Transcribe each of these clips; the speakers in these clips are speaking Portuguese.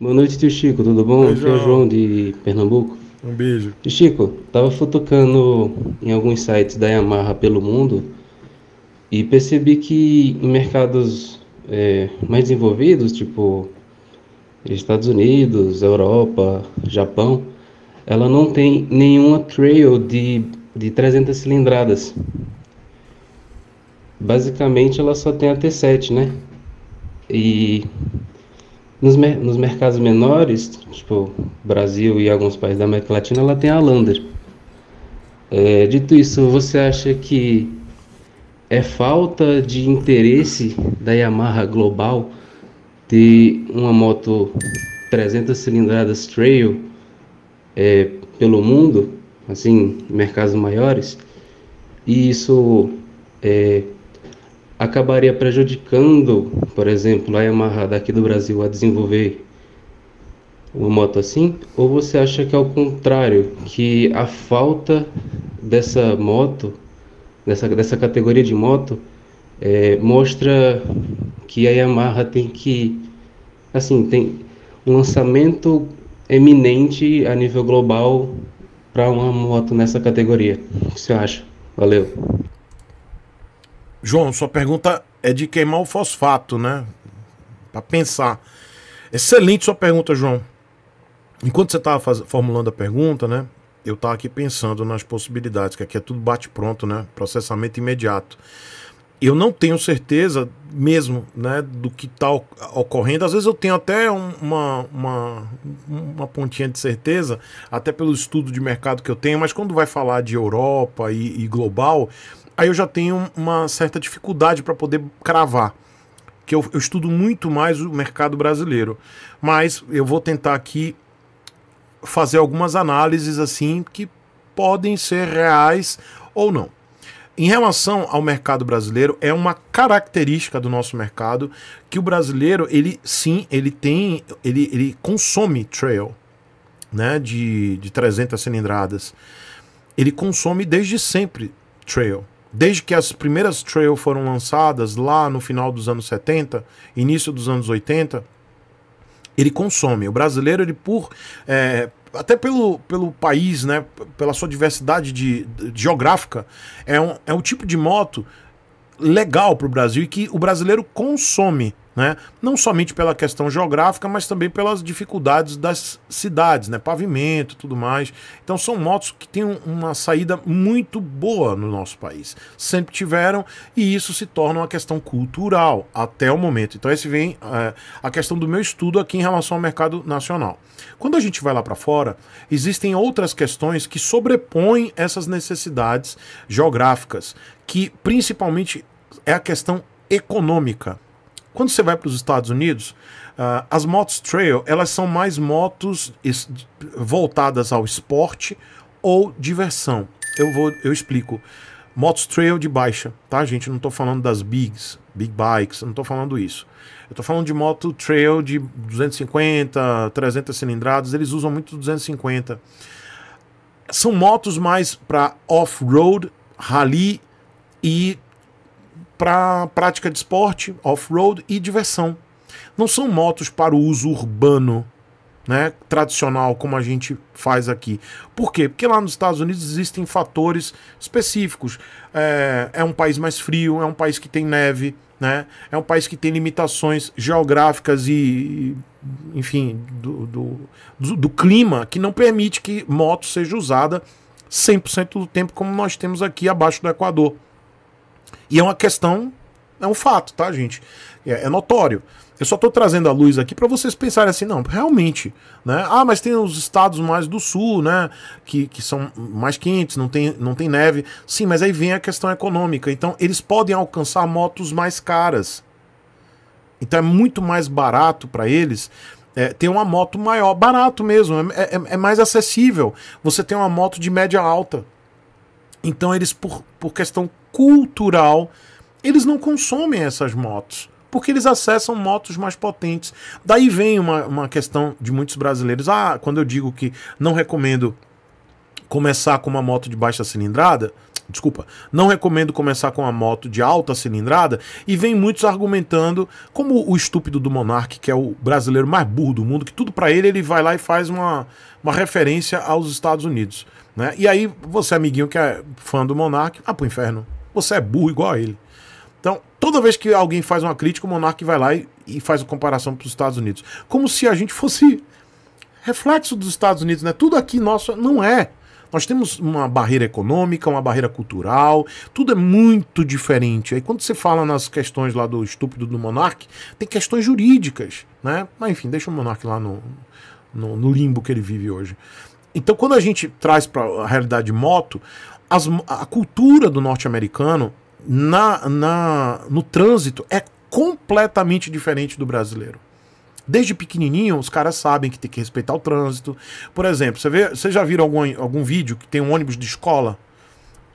Boa noite, tio Chico, tudo bom? Oi, João. Aqui é o João de Pernambuco. Um beijo. Tio Chico, tava futucando em alguns sites da Yamaha pelo mundo e percebi que em mercados é, mais desenvolvidos, tipo Estados Unidos, Europa, Japão, ela não tem nenhuma trail de, de 300 cilindradas. Basicamente ela só tem a T7, né? E nos, nos mercados menores, tipo Brasil e alguns países da América Latina, ela tem a Lander. É, dito isso, você acha que é falta de interesse da Yamaha Global ter uma moto 300 cilindradas trail é, pelo mundo, assim, mercados maiores, e isso é, acabaria prejudicando, por exemplo, a Yamaha daqui do Brasil a desenvolver uma moto assim? Ou você acha que é o contrário, que a falta dessa moto, dessa, dessa categoria de moto, é, mostra que a Yamaha tem que, assim, tem um lançamento eminente a nível global para uma moto nessa categoria? O que você acha? Valeu! João, sua pergunta é de queimar o fosfato, né? Para pensar. Excelente sua pergunta, João. Enquanto você estava formulando a pergunta, né? Eu estava aqui pensando nas possibilidades, que aqui é tudo bate pronto, né? Processamento imediato. Eu não tenho certeza mesmo, né, do que está ocorrendo. Às vezes eu tenho até uma, uma, uma pontinha de certeza, até pelo estudo de mercado que eu tenho, mas quando vai falar de Europa e, e global, aí eu já tenho uma certa dificuldade para poder cravar. Que eu, eu estudo muito mais o mercado brasileiro. Mas eu vou tentar aqui fazer algumas análises assim que podem ser reais ou não. Em relação ao mercado brasileiro, é uma característica do nosso mercado que o brasileiro, ele sim, ele tem, ele, ele consome trail, né, de, de 300 cilindradas. Ele consome desde sempre trail. Desde que as primeiras trail foram lançadas lá no final dos anos 70, início dos anos 80, ele consome. O brasileiro, ele por é, até pelo, pelo país, né, pela sua diversidade de, de geográfica, é um, é um tipo de moto legal para o Brasil e que o brasileiro consome né? Não somente pela questão geográfica, mas também pelas dificuldades das cidades, né? Pavimento, tudo mais. Então são motos que têm uma saída muito boa no nosso país. Sempre tiveram e isso se torna uma questão cultural até o momento. Então esse vem é, a questão do meu estudo aqui em relação ao mercado nacional. Quando a gente vai lá para fora, existem outras questões que sobrepõem essas necessidades geográficas, que principalmente é a questão econômica quando você vai para os Estados Unidos, uh, as motos trail elas são mais motos voltadas ao esporte ou diversão. Eu vou, eu explico. Motos trail de baixa, tá, gente? não estou falando das bigs, big bikes, não estou falando isso. Eu estou falando de moto trail de 250, 300 cilindradas, eles usam muito 250. São motos mais para off-road, rally e para prática de esporte, off-road e diversão. Não são motos para o uso urbano, né, tradicional como a gente faz aqui. Por quê? Porque lá nos Estados Unidos existem fatores específicos. É, é um país mais frio, é um país que tem neve, né? É um país que tem limitações geográficas e, enfim, do, do, do, do clima que não permite que moto seja usada 100% do tempo como nós temos aqui abaixo do Equador. E é uma questão, é um fato, tá, gente? É, é notório. Eu só estou trazendo a luz aqui para vocês pensarem assim, não, realmente, né? Ah, mas tem os estados mais do sul, né? Que, que são mais quentes, não tem, não tem neve. Sim, mas aí vem a questão econômica. Então, eles podem alcançar motos mais caras. Então, é muito mais barato para eles é, ter uma moto maior. Barato mesmo, é, é, é mais acessível. Você tem uma moto de média alta. Então eles, por, por questão cultural, eles não consomem essas motos porque eles acessam motos mais potentes. Daí vem uma, uma questão de muitos brasileiros. Ah, quando eu digo que não recomendo começar com uma moto de baixa cilindrada, Desculpa, não recomendo começar com uma moto de alta cilindrada e vem muitos argumentando, como o estúpido do Monark, que é o brasileiro mais burro do mundo, que tudo para ele ele vai lá e faz uma, uma referência aos Estados Unidos. Né? E aí você, amiguinho que é fã do Monark, ah, pro inferno, você é burro igual a ele. Então, toda vez que alguém faz uma crítica, o Monark vai lá e, e faz a comparação para os Estados Unidos. Como se a gente fosse reflexo dos Estados Unidos, né? Tudo aqui nosso não é. Nós temos uma barreira econômica, uma barreira cultural, tudo é muito diferente. Aí quando você fala nas questões lá do estúpido do monarca, tem questões jurídicas, né? Mas enfim, deixa o monarca lá no, no, no limbo que ele vive hoje. Então quando a gente traz para a realidade moto, as, a cultura do norte-americano na, na, no trânsito é completamente diferente do brasileiro desde pequenininho, os caras sabem que tem que respeitar o trânsito. Por exemplo, você, vê, você já viram algum, algum vídeo que tem um ônibus de escola?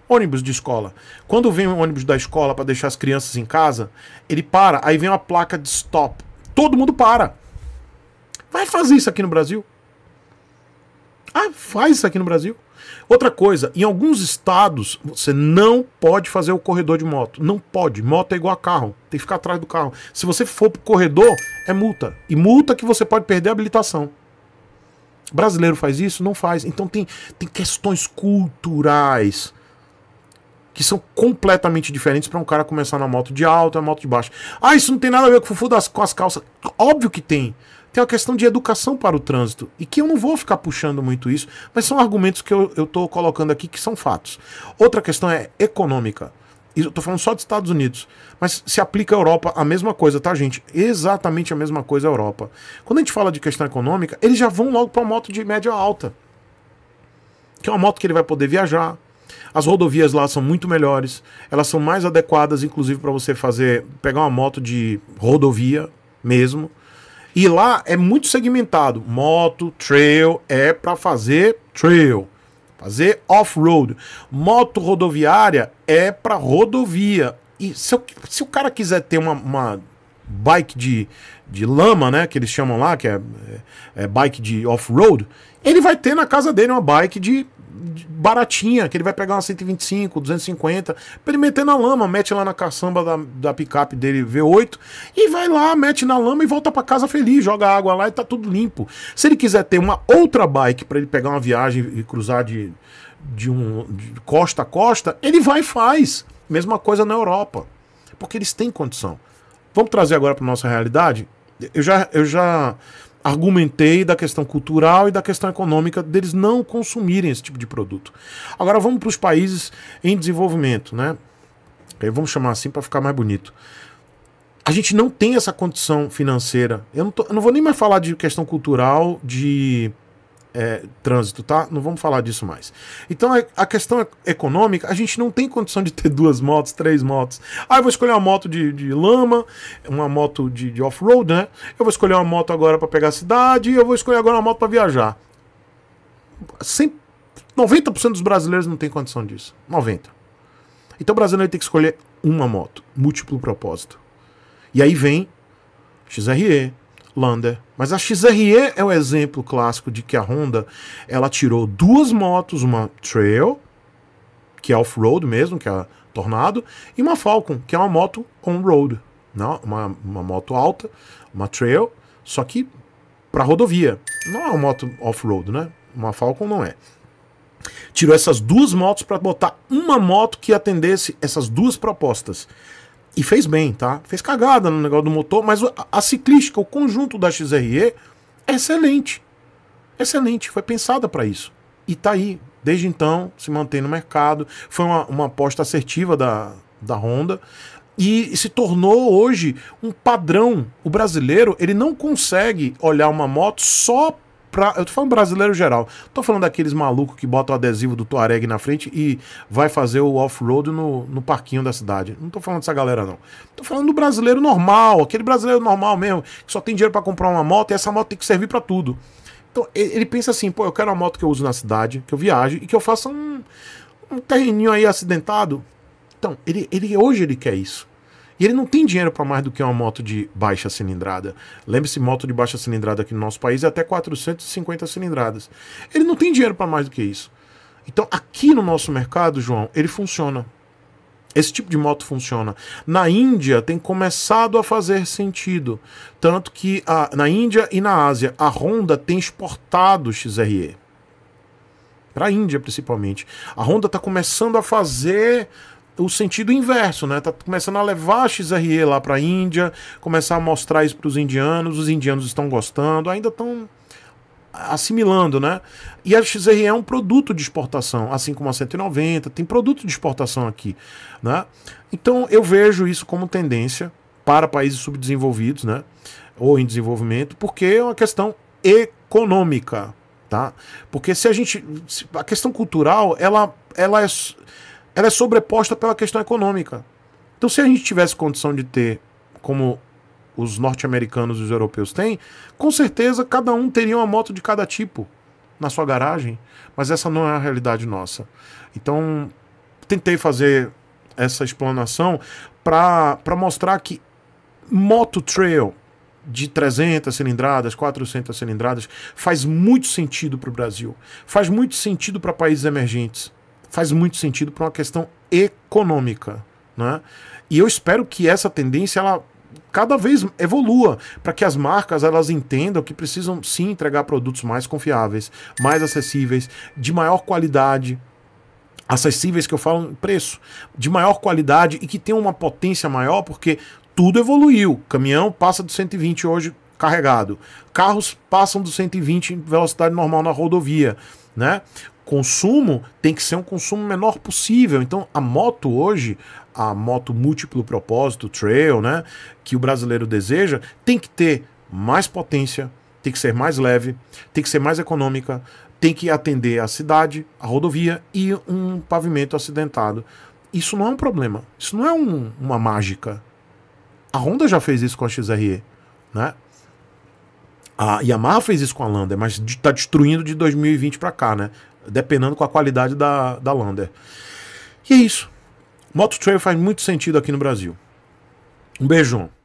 Ônibus de escola. Quando vem um ônibus da escola para deixar as crianças em casa, ele para, aí vem uma placa de stop. Todo mundo para. Vai fazer isso aqui no Brasil? Ah, faz isso aqui no Brasil? Outra coisa, em alguns estados você não pode fazer o corredor de moto. Não pode. Moto é igual a carro. Tem que ficar atrás do carro. Se você for pro corredor, é multa. E multa que você pode perder a habilitação. Brasileiro faz isso? Não faz. Então tem, tem questões culturais que são completamente diferentes para um cara começar na moto de alta, na moto de baixo. Ah, isso não tem nada a ver com o fufu das, com as calças. Óbvio que tem tem a questão de educação para o trânsito, e que eu não vou ficar puxando muito isso, mas são argumentos que eu estou colocando aqui que são fatos. Outra questão é econômica. Isso eu tô falando só dos Estados Unidos, mas se aplica à Europa a mesma coisa, tá, gente? Exatamente a mesma coisa à Europa. Quando a gente fala de questão econômica, eles já vão logo para a moto de média alta. Que é uma moto que ele vai poder viajar. As rodovias lá são muito melhores, elas são mais adequadas inclusive para você fazer pegar uma moto de rodovia mesmo. E lá é muito segmentado. Moto, trail, é para fazer trail, fazer off-road. Moto rodoviária é para rodovia. E se, eu, se, o cara quiser ter uma, uma bike de, de lama, né? Que eles chamam lá, que é, é bike de off-road, ele vai ter na casa dele uma bike de baratinha, que ele vai pegar uma 125, 250, pra ele meter na lama, mete lá na caçamba da, da picape dele V8 e vai lá, mete na lama e volta para casa feliz, joga água lá e tá tudo limpo. Se ele quiser ter uma outra bike para ele pegar uma viagem e cruzar de, de, um, de costa a costa, ele vai e faz. Mesma coisa na Europa, porque eles têm condição. Vamos trazer agora para nossa realidade? Eu já, eu já argumentei da questão cultural e da questão econômica deles não consumirem esse tipo de produto. Agora vamos para os países em desenvolvimento, né? Vamos chamar assim para ficar mais bonito. A gente não tem essa condição financeira. Eu não, tô, eu não vou nem mais falar de questão cultural, de é, trânsito, tá? Não vamos falar disso mais. Então é, a questão econômica, a gente não tem condição de ter duas motos, três motos. Ah, eu vou escolher uma moto de, de lama, uma moto de, de off-road, né? Eu vou escolher uma moto agora para pegar a cidade, eu vou escolher agora uma moto para viajar. Sem, 90% dos brasileiros não tem condição disso. 90%. Então o brasileiro tem que escolher uma moto, múltiplo propósito. E aí vem XRE, Lander. Mas a XRE é o exemplo clássico de que a Honda ela tirou duas motos, uma Trail, que é off-road mesmo, que é a Tornado, e uma Falcon, que é uma moto on-road, não, né? uma, uma moto alta, uma Trail, só que para rodovia. Não é uma moto off-road, né? Uma Falcon não é. Tirou essas duas motos para botar uma moto que atendesse essas duas propostas. E fez bem, tá? Fez cagada no negócio do motor, mas a ciclística, o conjunto da XRE, é excelente. Excelente, foi pensada para isso. E tá aí, desde então, se mantém no mercado. Foi uma, uma aposta assertiva da, da Honda e se tornou hoje um padrão. O brasileiro ele não consegue olhar uma moto só pra. Eu tô falando brasileiro geral. Tô falando daqueles malucos que botam o adesivo do Tuareg na frente e vai fazer o off-road no, no parquinho da cidade. Não tô falando dessa galera, não. Tô falando do brasileiro normal, aquele brasileiro normal mesmo, que só tem dinheiro para comprar uma moto e essa moto tem que servir para tudo. Então ele pensa assim, pô, eu quero uma moto que eu uso na cidade, que eu viaje e que eu faça um, um terreninho aí acidentado. Então, ele, ele hoje ele quer isso. E ele não tem dinheiro para mais do que uma moto de baixa cilindrada. Lembre-se, moto de baixa cilindrada aqui no nosso país é até 450 cilindradas. Ele não tem dinheiro para mais do que isso. Então, aqui no nosso mercado, João, ele funciona. Esse tipo de moto funciona. Na Índia tem começado a fazer sentido. Tanto que a, na Índia e na Ásia, a Honda tem exportado o XRE. Para a Índia, principalmente. A Honda está começando a fazer o sentido inverso, né? Tá começando a levar a XRE lá para a Índia, começar a mostrar isso para os indianos, os indianos estão gostando, ainda estão assimilando, né? E a XRE é um produto de exportação, assim como a 190, tem produto de exportação aqui, né? Então eu vejo isso como tendência para países subdesenvolvidos, né? Ou em desenvolvimento, porque é uma questão econômica, tá? Porque se a gente, a questão cultural, ela, ela é ela é sobreposta pela questão econômica. Então, se a gente tivesse condição de ter, como os norte-americanos e os europeus têm, com certeza cada um teria uma moto de cada tipo na sua garagem, mas essa não é a realidade nossa. Então, tentei fazer essa explanação para mostrar que moto trail de 300 cilindradas, 400 cilindradas faz muito sentido para o Brasil, faz muito sentido para países emergentes faz muito sentido para uma questão econômica. Né? E eu espero que essa tendência ela cada vez evolua para que as marcas elas entendam que precisam sim entregar produtos mais confiáveis, mais acessíveis, de maior qualidade, acessíveis que eu falo em preço, de maior qualidade e que tenham uma potência maior, porque tudo evoluiu. Caminhão passa do 120 hoje carregado. Carros passam do 120 em velocidade normal na rodovia, né? consumo tem que ser um consumo menor possível. Então a moto hoje, a moto múltiplo propósito, trail, né, que o brasileiro deseja, tem que ter mais potência, tem que ser mais leve, tem que ser mais econômica, tem que atender a cidade, a rodovia e um pavimento acidentado. Isso não é um problema, isso não é um, uma mágica. A Honda já fez isso com a XRE, né? A Yamaha fez isso com a Lander, mas está destruindo de 2020 para cá, né? dependendo com a qualidade da, da Lander. E é isso. Moto Trail faz muito sentido aqui no Brasil. Um beijão.